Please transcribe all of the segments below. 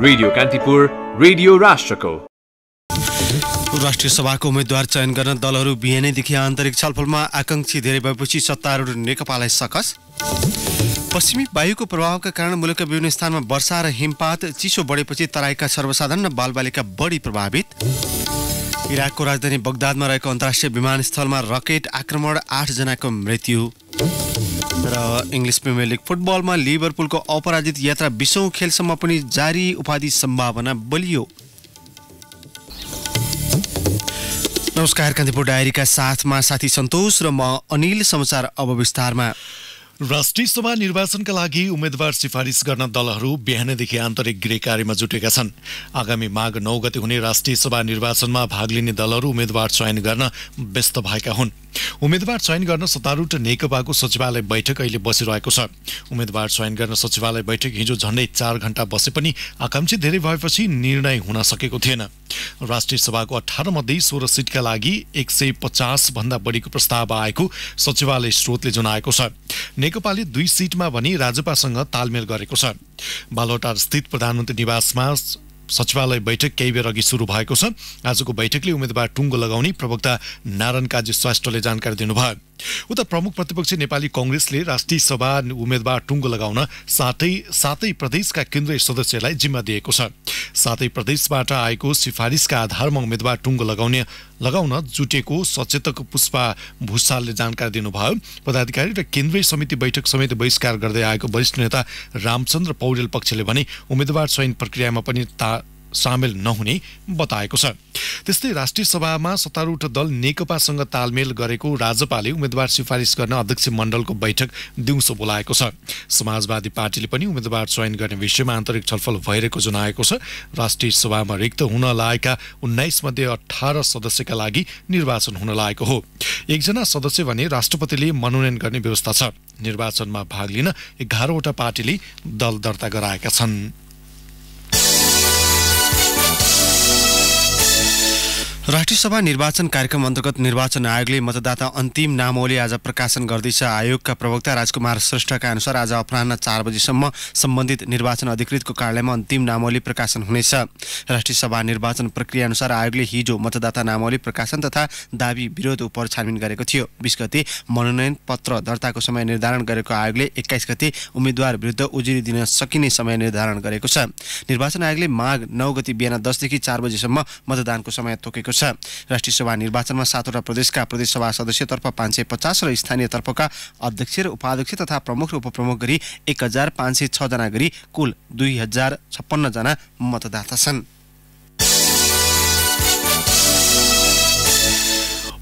radio Kantipur radio राष्ट्रको राष्ट्रिय सभाको उम्मेद्वार चयन गर्न दलहरू बिहानैदेखि आन्तरिक छलफलमा आकांक्षी धेरै भएपछि सत्तारूढ नेकपालाई सकस पश्चिमी वायुको प्रभावका कारण मुलुकका विभिन्न स्थानमा वर्षा र हिमपात चिसो बढेपछि तराईका सर्वसाधारण र बालबालिका बढी प्रभावित इराकको राजधानी बगदादमा रहेको अन्तर्राष्ट्रिय विमानस्थलमा रकेट आक्रमण आठजनाको मृत्यु र इङ्ग्लिस प्रिमियर लिग फुटबलमा लिभरपुलको अपराजित यात्रा बिसौँ खेलसम्म पनि जारी उपाधि सम्भावना बलियो नमस्कार कान्तिपुर डायरीका साथमा साथी सन्तोष र म अनिल समाचार अब विस्तारमा राष्ट्रिय सभा निर्वाचनका लागि उम्मेद्वार सिफारिस गर्न दलहरू बिहानैदेखि आन्तरिक गृह कार्यमा जुटेका छन् आगामी माघ नौ गते हुने राष्ट्रिय सभा निर्वाचनमा भाग लिने दलहरू उम्मेद्वार चयन गर्न व्यस्त भएका हुन् उम्मेद्वार चयन गर्न सत्तारूढ नेकपाको सचिवालय बैठक अहिले बसिरहेको छ उम्मेद्वार चयन गर्न सचिवालय बैठक हिजो झण्डै चार घण्टा बसे पनि आकाङ्क्षी धेरै भएपछि निर्णय हुन सकेको थिएन राष्ट्रिय सभाको अठार मध्ये सोह्र सिटका लागि एक सय पचास भन्दा बढीको प्रस्ताव आएको सचिवालय स्रोतले जनाएको छ नेकपाले दुई सिटमा भने राजपासँग तालमेल गरेको छ बालोटार स्थित प्रधानमन्त्री निवासमा सचिवालय बैठक केही बेर अघि सुरु भएको छ आजको बैठकले उम्मेद्वार टुङ्गो लगाउने प्रवक्ता नारायण काजी श्रेष्ठले जानकारी दिनुभयो उता प्रमुख प्रतिपक्षी नेपाली कङ्ग्रेसले राष्ट्रिय सभा उम्मेद्वार टुङ्गो लगाउन साथै सातै प्रदेशका केन्द्रीय सदस्यलाई जिम्मा दिएको छ सातै प्रदेशबाट आएको सिफारिसका आधारमा उम्मेद्वार टुङ्गो लगाउने लगाउन जुटेको सचेतक पुष्पा भूषालले जानकारी दिनुभयो पदाधिकारी र केन्द्रीय समिति बैठक समेत बहिष्कार गर्दै आएको वरिष्ठ नेता रामचन्द्र पौडेल पक्षले भने उम्मेद्वार चयन प्रक्रियामा पनि ता सामेल नहुने बताएको छ त्यस्तै राष्ट्रिय सभामा सत्तारूढ दल नेकपासँग तालमेल गरेको राजपाले उम्मेद्वार सिफारिस गर्न अध्यक्ष मण्डलको बैठक दिउँसो बोलाएको छ समाजवादी पार्टीले पनि उम्मेद्वार चयन गर्ने विषयमा आन्तरिक छलफल भइरहेको जनाएको छ राष्ट्रिय सभामा रिक्त हुन लागेका उन्नाइस मध्ये अठार सदस्यका लागि निर्वाचन हुन लागेको हो एकजना सदस्य भने राष्ट्रपतिले मनोनयन गर्ने व्यवस्था छ निर्वाचनमा भाग लिन एघारवटा पार्टीले दल दर्ता गराएका छन् राष्ट्रिय सभा निर्वाचन कार्यक्रम अन्तर्गत निर्वाचन आयोगले मतदाता अन्तिम नामावली आज प्रकाशन गर्दैछ आयोगका प्रवक्ता राजकुमार श्रेष्ठका अनुसार आज अपराह चार बजीसम्म सम्बन्धित निर्वाचन अधिकृतको कार्यालयमा अन्तिम नामावली प्रकाशन हुनेछ राष्ट्रिय सभा निर्वाचन प्रक्रिया अनुसार आयोगले हिजो मतदाता नामावली प्रकाशन तथा दावी विरोध उप छानबिन गरेको थियो बिस गते मनोनयन पत्र दर्ताको समय निर्धारण गरेको आयोगले एक्काइस गते उम्मेद्वार विरुद्ध उजुरी दिन सकिने समय निर्धारण गरेको छ निर्वाचन आयोगले माघ नौ गति बिहान दसदेखि चार बजीसम्म मतदानको समय तोकेको छ छ राष्ट्रिय सभा निर्वाचनमा सातवटा प्रदेशका प्रदेशसभा सदस्यतर्फ पाँच सय पचास र स्थानीय तर्फका अध्यक्ष र उपाध्यक्ष तथा प्रमुख र उपप्रमुख गरी एक हजार पाँच सय छजना गरी कुल दुई हजार छप्पन्नजना मतदाता छन्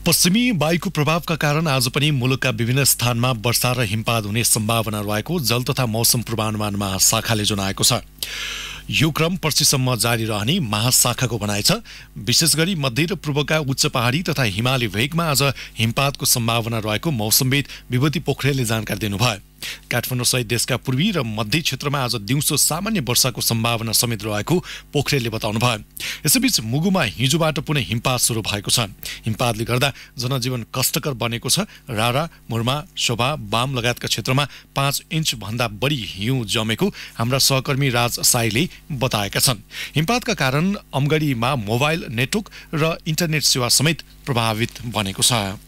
पश्चिमी वायुको प्रभावका कारण आज पनि मुलुकका विभिन्न स्थानमा वर्षा र हिमपात हुने सम्भावना रहेको जल तथा मौसम पूर्वानुमान महाशाखाले जनाएको छ यो क्रम पर्सिसम्म जारी रहने महाशाखाको भनाइ छ विशेष गरी मध्य र पूर्वका उच्च पहाडी तथा हिमाली भेगमा आज हिमपातको सम्भावना रहेको मौसमविद विभूति पोखरेलले जानकारी दिनुभयो काठमाडौँ सहित देशका पूर्वी र मध्य क्षेत्रमा आज दिउँसो सामान्य वर्षाको सम्भावना समेत रहेको पोखरेलले बताउनु भयो यसैबीच मुगुमा हिजोबाट पुनः हिमपात सुरु भएको छ हिमपातले गर्दा जनजीवन कष्टकर बनेको छ रारा मुर्मा शोभा बाम लगायतका क्षेत्रमा पाँच भन्दा बढी हिउँ जमेको हाम्रा सहकर्मी राज साईले बताएका छन् हिमपातका कारण अमगढीमा मोबाइल नेटवर्क र इन्टरनेट सेवा समेत प्रभावित बनेको छ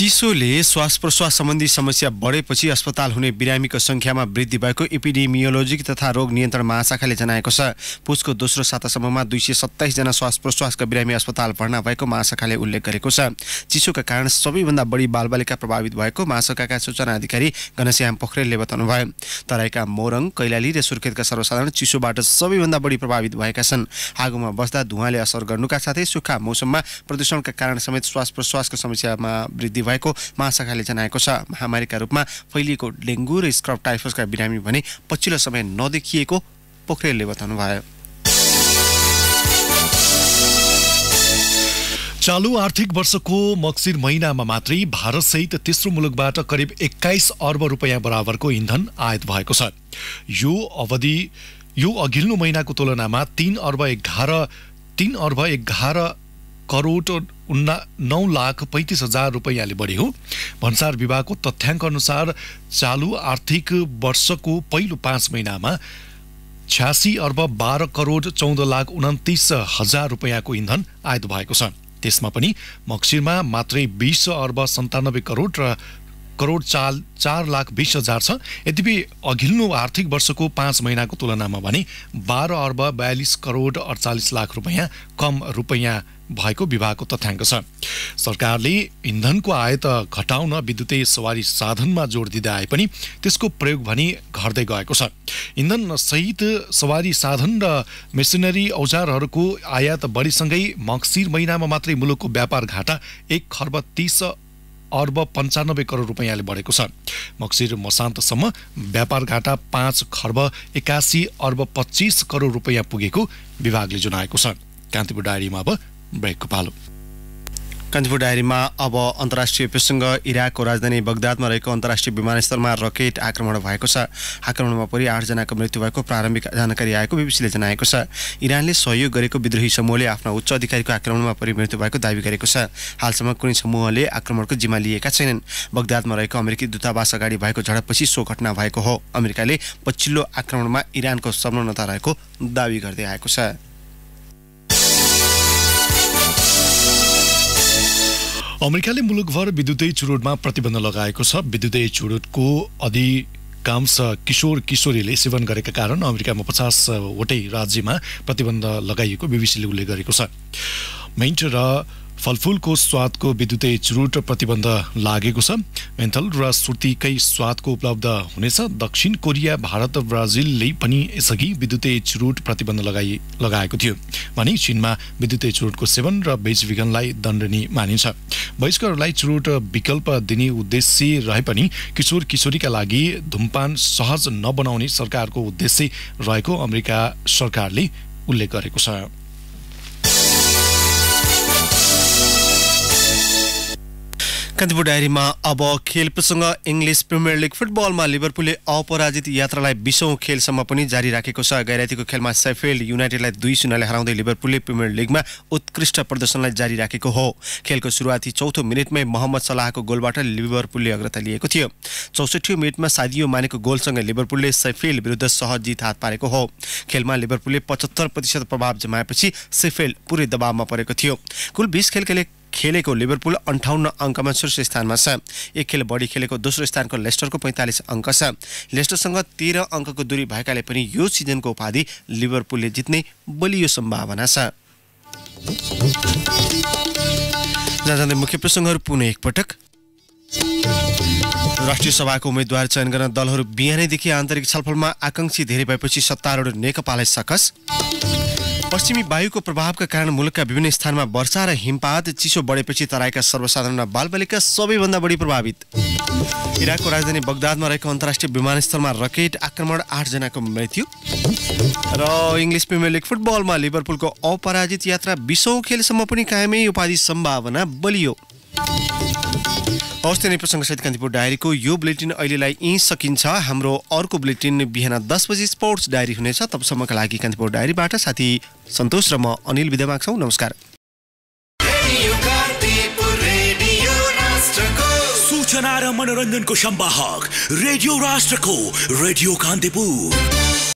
चिसोले श्वास प्रश्वास सम्बन्धी समस्या बढेपछि अस्पताल हुने बिरामीको सङ्ख्यामा वृद्धि भएको एपिडेमियोलोजी तथा रोग नियन्त्रण महाशाखाले जनाएको छ पुसको दोस्रो सातासम्ममा दुई सय सत्ताइसजना श्वास प्रश्वासका बिरामी अस्पताल भर्ना भएको महाशाखाले उल्लेख गरेको छ चिसोका कारण सबैभन्दा बढी बालबालिका प्रभावित भएको महाशाखाका सूचना अधिकारी घनश्याम पोखरेलले बताउनुभयो तराईका मोरङ कैलाली र सुर्खेतका सर्वसाधारण चिसोबाट सबैभन्दा बढी प्रभावित भएका छन् आगोमा बस्दा धुवाँले असर गर्नुका साथै सुक्खा मौसममा प्रदूषणका कारण समेत श्वास प्रश्वासको समस्यामा वृद्धि भएको महाशाखाले जनाएको छ महामारीका रूपमा फैलिएको डेङ्गु र स्क्रब टाइफसका बिरामी भने पछिल्लो समय नदेखिएको पोखरेलले बताउनुभयो चालु आर्थिक वर्षको मक्सिर महिनामा मात्रै भारतसहित तेस्रो मुलुकबाट करिब एक्काइस अर्ब रुपियाँ बराबरको इन्धन आयात भएको छ यो अवधि यो अघिल्लो महिनाको तुलनामा तिन अर्ब एघार तिन अर्ब एघार करोड उन्ना नौ लाख पैँतिस हजार रुपियाँले हो भन्सार विभागको तथ्याङ्क अनुसार चालु आर्थिक वर्षको पहिलो पाँच महिनामा छ्यासी अर्ब बाह्र करोड चौध लाख उन्तिस हजार रुपियाँको इन्धन आयात भएको छ त्यसमा पनि मक्सिरमा मात्रै बिस अर्ब सन्तानब्बे करोड र करोड चाल चार लाख बिस हजार छ यद्यपि अघिल्लो आर्थिक वर्षको पाँच महिनाको तुलनामा भने बाह्र अर्ब बयालिस करोड अडचालिस लाख रुपियाँ कम रुपियाँ भएको विभागको तथ्याङ्क छ सरकारले इन्धनको आय घटाउन विद्युतीय सवारी साधनमा जोड दिँदै आए पनि त्यसको प्रयोग भने घट्दै गएको छ इन्धन सहित सवारी साधन र मेसिनरी औजारहरूको आयात बढीसँगै मक्सिर महिनामा मात्रै मुलुकको व्यापार घाटा एक खर्ब तिस अर्ब पन्चानब्बे करोड रुपियाँले बढेको छ मक्सिर मसान्तसम्म व्यापार घाटा पाँच खर्ब एकासी अर्ब पच्चिस करोड रुपियाँ पुगेको विभागले जनाएको छ कान्तिपुर डायरीमा अब ब्रेकको पालो कान्तिपुर डायरीमा अब अन्तर्राष्ट्रिय प्रसङ्ग इराकको राजधानी बगदादमा रहेको अन्तर्राष्ट्रिय विमानस्थलमा रकेट आक्रमण भएको छ आक्रमणमा परि आठजनाको मृत्यु भएको प्रारम्भिक जानकारी आएको बिबिसीले जनाएको छ इरानले सहयोग गरेको विद्रोही समूहले आफ्ना उच्च अधिकारीको आक्रमणमा परि मृत्यु भएको दावी गरेको छ हालसम्म कुनै समूहले आक्रमणको जिम्मा लिएका छैनन् बगदादमा रहेको अमेरिकी दूतावास अगाडि भएको झडपपछि सो घटना भएको हो अमेरिकाले पछिल्लो आक्रमणमा इरानको संलग्नता रहेको दावी गर्दै आएको छ अमेरिकाले मुलुकभर विद्युतीय चुरोटमा प्रतिबन्ध लगाएको छ विद्युतीय चुरोटको अधिकांश किशोर किशोरीले सेवन गरेका कारण अमेरिकामा पचासवटै राज्यमा प्रतिबन्ध लगाइएको बिबिसीले उल्लेख गरेको छ मेन्ट र फलफुलको स्वादको विद्युतीय चुरुट प्रतिबन्ध लागेको छ मेन्थल र सुर्तीकै स्वादको उपलब्ध हुनेछ दक्षिण कोरिया भारत र ब्राजिलले पनि यसअघि विद्युतीय चुरुट प्रतिबन्ध लगाइ लगाएको थियो भने चिनमा विद्युतीय चुरुटको सेवन र बेचबिघनलाई दण्डनीय मानिन्छ वयस्कहरूलाई चुरुट विकल्प दिने उद्देश्य रहे पनि किशोर किशोरीका लागि धुमपान सहज नबनाउने सरकारको उद्देश्य रहेको अमेरिका सरकारले उल्लेख गरेको छ कान्तिपुर डायरीमा अब खेल प्रसङ्ग इङ्ग्लिस प्रिमियर लिग फुटबलमा लिभरपुलले अपराजित यात्रालाई बिसौँ खेलसम्म पनि जारी राखेको छ गैरातीको खेलमा सेफिल्ड युनाइटेडलाई दुई शून्यले हराउँदै लिभरपुलले प्रिमियर लिगमा उत्कृष्ट प्रदर्शनलाई जारी राखेको हो खेलको सुरुवाती चौथो मिनटमै मोहम्मद सलाहको गोलबाट लिभरपुलले अग्रता लिएको थियो चौसठी मिनटमा सादियो मानेको गोलसँग लिभरपुलले सेफिल्ड विरुद्ध सहज जित हात पारेको हो खेलमा लिभरपुलले पचहत्तर प्रतिशत प्रभाव जमाएपछि सेफिल्ड पुरै दबावमा परेको थियो कुल बिस खेलकाले खेलेको लिभरपुल अन्ठाउन्न अङ्कमा शीर्ष स्थानमा छ एक खेल बढी खेलेको दोस्रो स्थानको लेस्टरको पैँतालिस अङ्क छ लेस्टरसँग तेह्र अङ्कको दूरी भएकाले पनि यो सिजनको उपाधि लिभरपुलले जित्ने बलियो सम्भावना छ मुख्य प्रसङ्गहरू पुनः एकपटक राष्ट्रिय सभाको उम्मेद्वार चयन गर्न दलहरू बिहानैदेखि आन्तरिक छलफलमा आकाङ्क्षी धेरै भएपछि सत्तारूढ नेकपालाई सकस पश्चिमी वायुको प्रभावका कारण मुलुकका विभिन्न स्थानमा वर्षा र हिमपात चिसो बढेपछि तराईका सर्वसाधारण बालबालिका सबैभन्दा बढी प्रभावित इराकको राजधानी बगदादमा रहेको अन्तर्राष्ट्रिय विमानस्थलमा रकेट आक्रमण आठजनाको मृत्यु र इङ्ग्लिस प्रिमियर लिग फुटबलमा लिभरपुलको अपराजित यात्रा बिसौँ खेलसम्म पनि कायमै उपाधि सम्भावना बलियो हवस् नेपालसँग प्रसङ्ग सहित कान्तिपुर डायरीको यो बुलेटिन अहिलेलाई यहीँ सकिन्छ हाम्रो अर्को बुलेटिन बिहान दस बजी स्पोर्ट्स डायरी हुनेछ तबसम्मका लागि कान्तिपुर डायरीबाट साथी सन्तोष र म अनिल विदा माग्छौँ नमस्कार सूचना र मनोरञ्जनको सम्वाहक रेडियो राष्ट्रको रेडियो कान्तिपुर